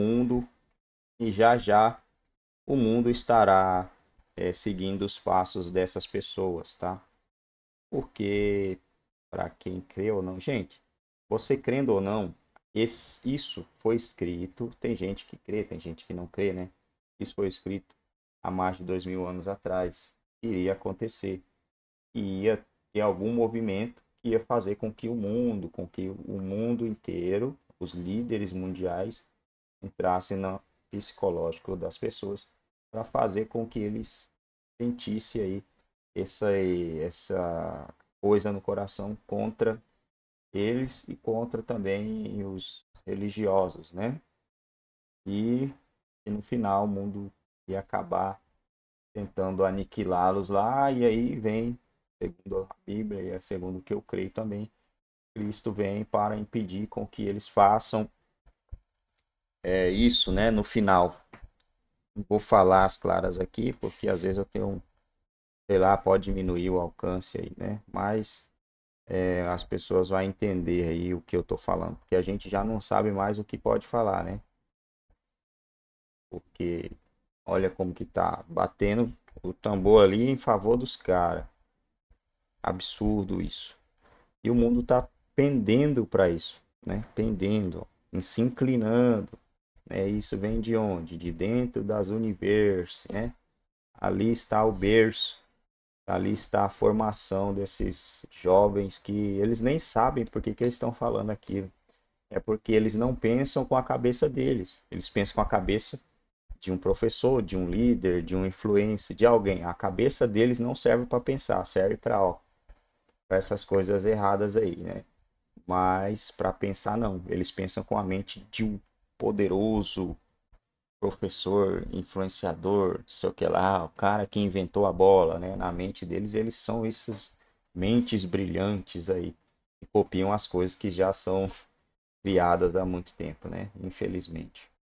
mundo e já já o mundo estará é, seguindo os passos dessas pessoas, tá? Porque, para quem crê ou não, gente, você crendo ou não, esse, isso foi escrito. Tem gente que crê, tem gente que não crê, né? Isso foi escrito há mais de dois mil anos atrás. Iria acontecer. E ia ter algum movimento que ia fazer com que o mundo, com que o mundo inteiro, os líderes mundiais, entrasse no psicológico das pessoas para fazer com que eles sentissem aí essa, essa coisa no coração contra eles e contra também os religiosos, né? E, e no final o mundo ia acabar tentando aniquilá-los lá, e aí vem, segundo a Bíblia e é segundo o que eu creio também, Cristo vem para impedir com que eles façam é, isso, né, no final. Vou falar as claras aqui, porque às vezes eu tenho, um, sei lá, pode diminuir o alcance aí, né? Mas é, as pessoas vão entender aí o que eu tô falando, porque a gente já não sabe mais o que pode falar, né? Porque olha como que tá batendo o tambor ali em favor dos caras. Absurdo isso. E o mundo tá pendendo para isso, né? Pendendo, se inclinando né? Isso vem de onde? De dentro das universos, né? Ali está o berço, ali está a formação desses jovens que eles nem sabem por que, que eles estão falando aquilo. É porque eles não pensam com a cabeça deles, eles pensam com a cabeça de um professor, de um líder, de um influencer, de alguém. A cabeça deles não serve para pensar, serve para essas coisas erradas aí, né? Mas para pensar não, eles pensam com a mente de um poderoso professor, influenciador, sei o que lá, o cara que inventou a bola, né? Na mente deles, eles são esses mentes brilhantes aí, que copiam as coisas que já são criadas há muito tempo, né? Infelizmente.